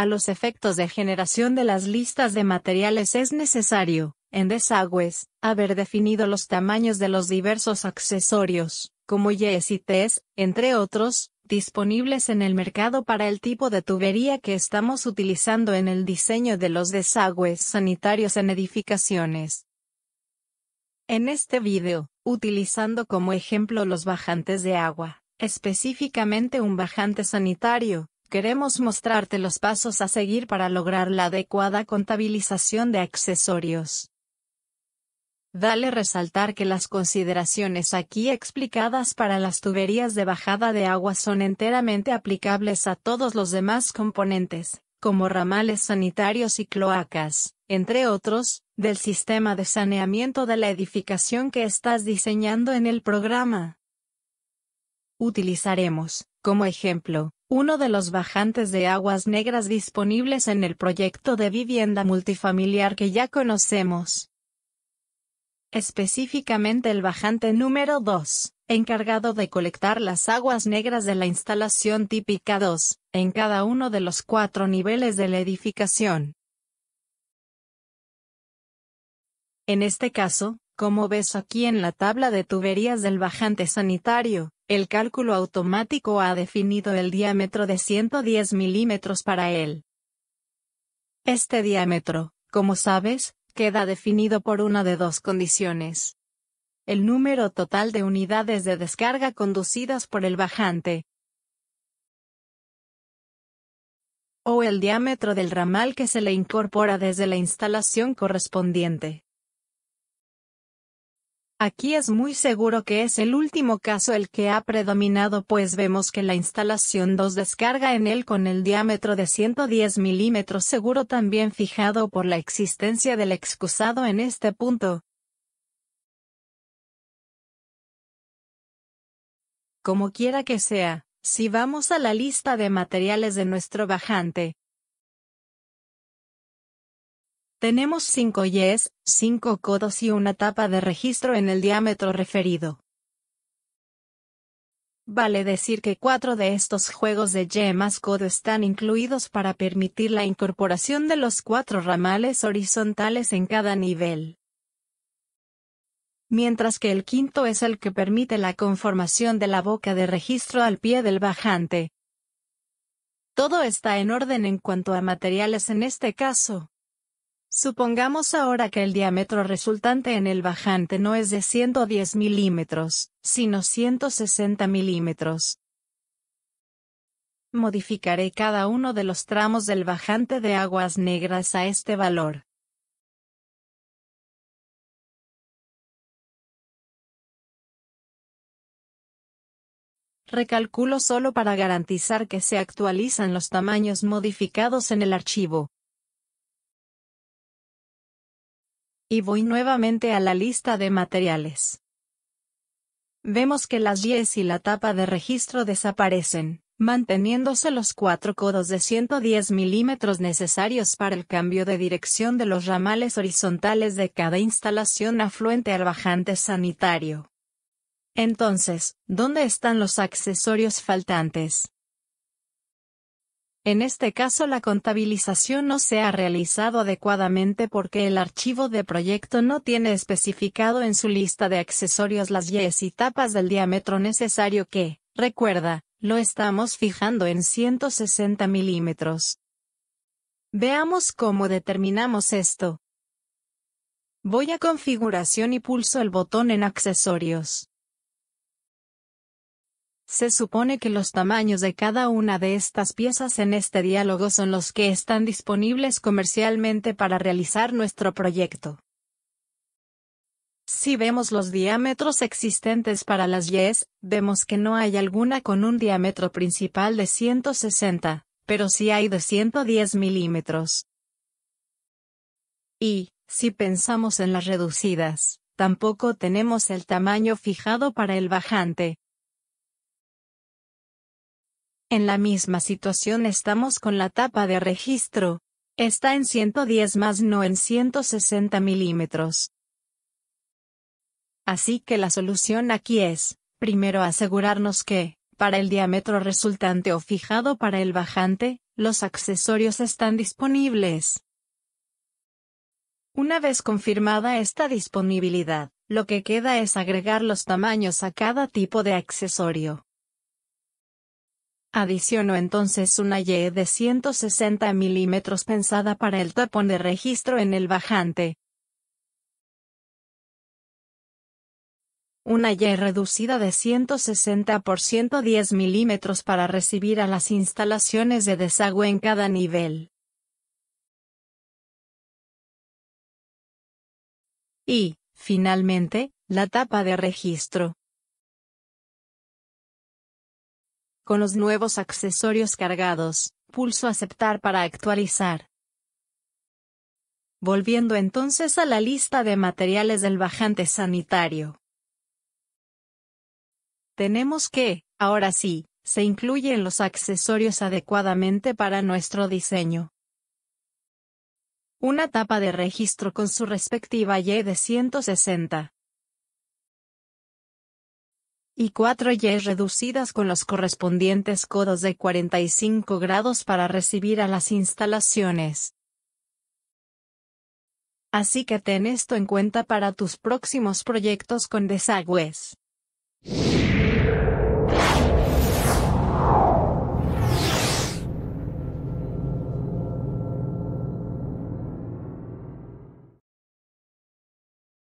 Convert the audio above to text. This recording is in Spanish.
A los efectos de generación de las listas de materiales es necesario, en desagües, haber definido los tamaños de los diversos accesorios, como yes y tes, entre otros, disponibles en el mercado para el tipo de tubería que estamos utilizando en el diseño de los desagües sanitarios en edificaciones. En este video, utilizando como ejemplo los bajantes de agua, específicamente un bajante sanitario, Queremos mostrarte los pasos a seguir para lograr la adecuada contabilización de accesorios. Dale resaltar que las consideraciones aquí explicadas para las tuberías de bajada de agua son enteramente aplicables a todos los demás componentes, como ramales sanitarios y cloacas, entre otros, del sistema de saneamiento de la edificación que estás diseñando en el programa. Utilizaremos, como ejemplo, uno de los bajantes de aguas negras disponibles en el proyecto de vivienda multifamiliar que ya conocemos. Específicamente el bajante número 2, encargado de colectar las aguas negras de la instalación típica 2, en cada uno de los cuatro niveles de la edificación. En este caso, como ves aquí en la tabla de tuberías del bajante sanitario, el cálculo automático ha definido el diámetro de 110 milímetros para él. Este diámetro, como sabes, queda definido por una de dos condiciones. El número total de unidades de descarga conducidas por el bajante. O el diámetro del ramal que se le incorpora desde la instalación correspondiente. Aquí es muy seguro que es el último caso el que ha predominado pues vemos que la instalación 2 descarga en él con el diámetro de 110 milímetros seguro también fijado por la existencia del excusado en este punto. Como quiera que sea, si vamos a la lista de materiales de nuestro bajante, tenemos cinco yes, cinco codos y una tapa de registro en el diámetro referido. Vale decir que cuatro de estos juegos de Y más codo están incluidos para permitir la incorporación de los cuatro ramales horizontales en cada nivel. Mientras que el quinto es el que permite la conformación de la boca de registro al pie del bajante. Todo está en orden en cuanto a materiales en este caso. Supongamos ahora que el diámetro resultante en el bajante no es de 110 milímetros, sino 160 milímetros. Modificaré cada uno de los tramos del bajante de aguas negras a este valor. Recalculo solo para garantizar que se actualizan los tamaños modificados en el archivo. y voy nuevamente a la lista de materiales. Vemos que las 10 y la tapa de registro desaparecen, manteniéndose los cuatro codos de 110 milímetros necesarios para el cambio de dirección de los ramales horizontales de cada instalación afluente al bajante sanitario. Entonces, ¿dónde están los accesorios faltantes? En este caso la contabilización no se ha realizado adecuadamente porque el archivo de proyecto no tiene especificado en su lista de accesorios las yes y tapas del diámetro necesario que, recuerda, lo estamos fijando en 160 milímetros. Veamos cómo determinamos esto. Voy a configuración y pulso el botón en accesorios. Se supone que los tamaños de cada una de estas piezas en este diálogo son los que están disponibles comercialmente para realizar nuestro proyecto. Si vemos los diámetros existentes para las yes, vemos que no hay alguna con un diámetro principal de 160, pero sí hay de 110 milímetros. Y, si pensamos en las reducidas, tampoco tenemos el tamaño fijado para el bajante, en la misma situación estamos con la tapa de registro. Está en 110 más no en 160 milímetros. Así que la solución aquí es, primero asegurarnos que, para el diámetro resultante o fijado para el bajante, los accesorios están disponibles. Una vez confirmada esta disponibilidad, lo que queda es agregar los tamaños a cada tipo de accesorio. Adiciono entonces una Y de 160 milímetros pensada para el tapón de registro en el bajante. Una Y reducida de 160 por 110 milímetros para recibir a las instalaciones de desagüe en cada nivel. Y, finalmente, la tapa de registro. Con los nuevos accesorios cargados, pulso aceptar para actualizar. Volviendo entonces a la lista de materiales del bajante sanitario. Tenemos que, ahora sí, se incluyen los accesorios adecuadamente para nuestro diseño. Una tapa de registro con su respectiva Y de 160, y 4Y reducidas con los correspondientes codos de 45 grados para recibir a las instalaciones. Así que ten esto en cuenta para tus próximos proyectos con desagües.